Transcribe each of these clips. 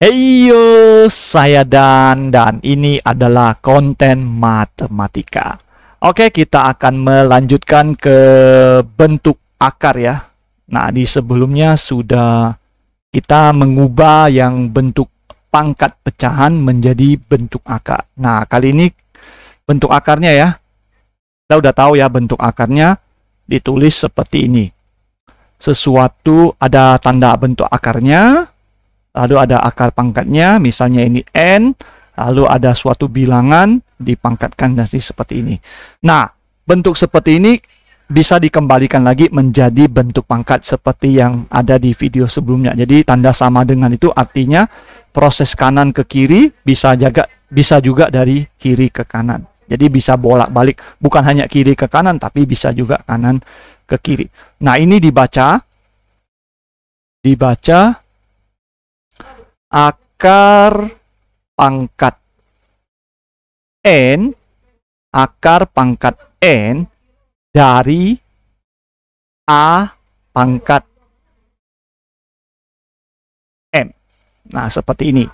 yo, saya Dan dan ini adalah konten matematika. Oke, kita akan melanjutkan ke bentuk akar ya. Nah, di sebelumnya sudah kita mengubah yang bentuk pangkat pecahan menjadi bentuk akar. Nah, kali ini bentuk akarnya ya. Kita udah tahu ya bentuk akarnya ditulis seperti ini. Sesuatu ada tanda bentuk akarnya, lalu ada akar pangkatnya, misalnya ini N, lalu ada suatu bilangan dipangkatkan nanti seperti ini. Nah, bentuk seperti ini bisa dikembalikan lagi menjadi bentuk pangkat seperti yang ada di video sebelumnya. Jadi tanda sama dengan itu artinya proses kanan ke kiri bisa jaga bisa juga dari kiri ke kanan. Jadi bisa bolak-balik bukan hanya kiri ke kanan tapi bisa juga kanan ke kiri. Nah, ini dibaca dibaca akar pangkat n akar pangkat n dari a pangkat m. Nah, seperti ini.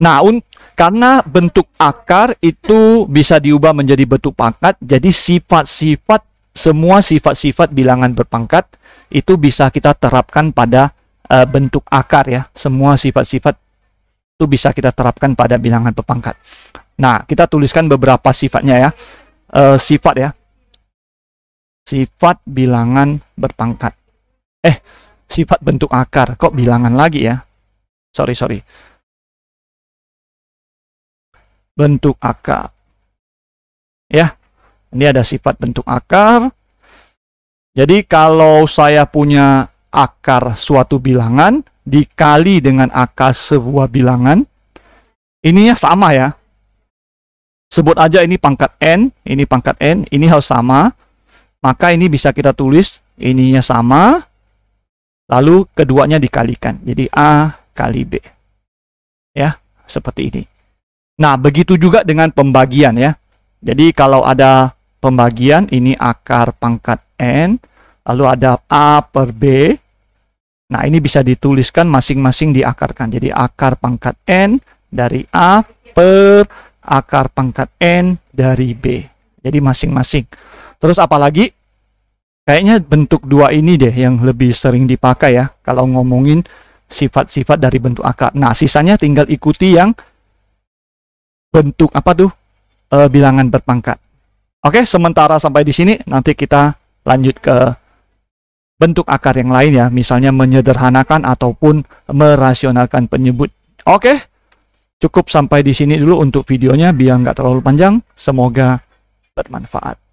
Nah, un karena bentuk akar itu bisa diubah menjadi bentuk pangkat, jadi sifat-sifat semua sifat-sifat bilangan berpangkat itu bisa kita terapkan pada uh, bentuk akar ya. Semua sifat-sifat itu bisa kita terapkan pada bilangan pepangkat. Nah, kita tuliskan beberapa sifatnya ya. Uh, sifat ya. Sifat bilangan berpangkat. Eh, sifat bentuk akar. Kok bilangan lagi ya? Sorry, sorry. Bentuk akar. Ya, ini ada sifat bentuk akar. Jadi kalau saya punya akar suatu bilangan dikali dengan akar sebuah bilangan. Ininya sama ya. Sebut aja ini pangkat N, ini pangkat N, ini harus sama. Maka ini bisa kita tulis, ininya sama. Lalu keduanya dikalikan. Jadi A kali B. Ya, seperti ini. Nah, begitu juga dengan pembagian ya. Jadi kalau ada pembagian, ini akar pangkat N, lalu ada A per B, Nah, ini bisa dituliskan masing-masing diakarkan. Jadi akar pangkat N dari A per akar pangkat N dari B. Jadi masing-masing. Terus apalagi? Kayaknya bentuk dua ini deh yang lebih sering dipakai ya. Kalau ngomongin sifat-sifat dari bentuk akar. Nah, sisanya tinggal ikuti yang bentuk apa tuh? E, bilangan berpangkat. Oke, sementara sampai di sini nanti kita lanjut ke bentuk akar yang lain ya, misalnya menyederhanakan ataupun merasionalkan penyebut. Oke, cukup sampai di sini dulu untuk videonya biar nggak terlalu panjang. Semoga bermanfaat.